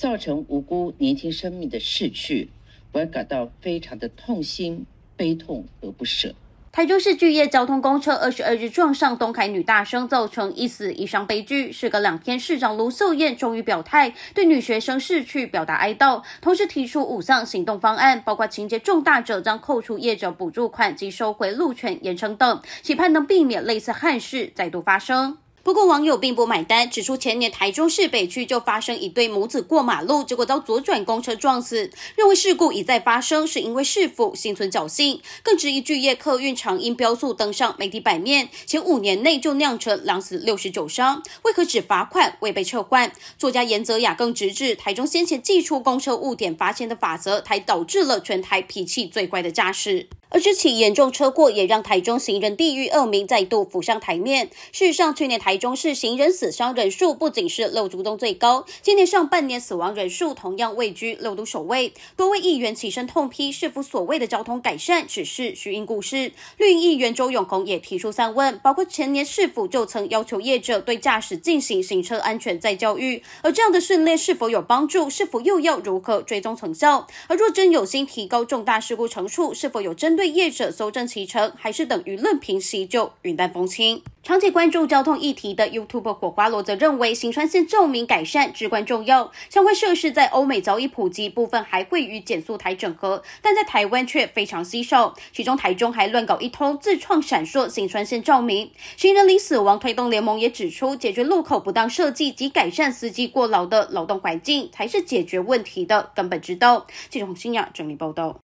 造成无辜年轻生命的逝去，我也感到非常的痛心、悲痛和不舍。台中市巨业交通公车二十二日撞上东海女大生，造成一死一伤悲剧。事隔两天，市长卢秀燕终于表态，对女学生逝去表达哀悼，同时提出五项行动方案，包括情节重大者将扣除业者补助款及收回路权、延惩等，期盼能避免类似憾事再度发生。不过网友并不买单，指出前年台中市北区就发生一对母子过马路，结果遭左转公车撞死，认为事故一再发生是因为市府心存侥幸。更质疑巨业客运常因标速登上媒体版面，前五年内就酿成两死六十九伤，为何只罚款未被撤换？作家严泽雅更直指台中先前寄出公车误点发现的法则，才导致了全台脾气最怪的驾驶。而这起严重车祸也让台中行人地狱恶名再度浮上台面。事实上，去年台中市行人死伤人数不仅是六都中最高，今年上半年死亡人数同样位居六都首位。多位议员起身痛批，是否所谓的交通改善只是虚应故事？绿营议员周永红也提出三问，包括前年是否就曾要求业者对驾驶进行行车安全再教育，而这样的训练是否有帮助？是否又要如何追踪成效？而若真有心提高重大事故成数，是否有针？对业者搜证其程，还是等舆论平息就云淡风轻。长期关注交通议题的 YouTube 火花罗则认为，行川线照明改善至关重要。相关设施在欧美早已普及，部分还会与减速台整合，但在台湾却非常稀少。其中台中还乱搞一通，自创闪烁行川线照明。行人零死亡推动联盟也指出，解决路口不当设计及改善司机过劳的劳动环境，才是解决问题的根本之道。记者洪新雅整理报道。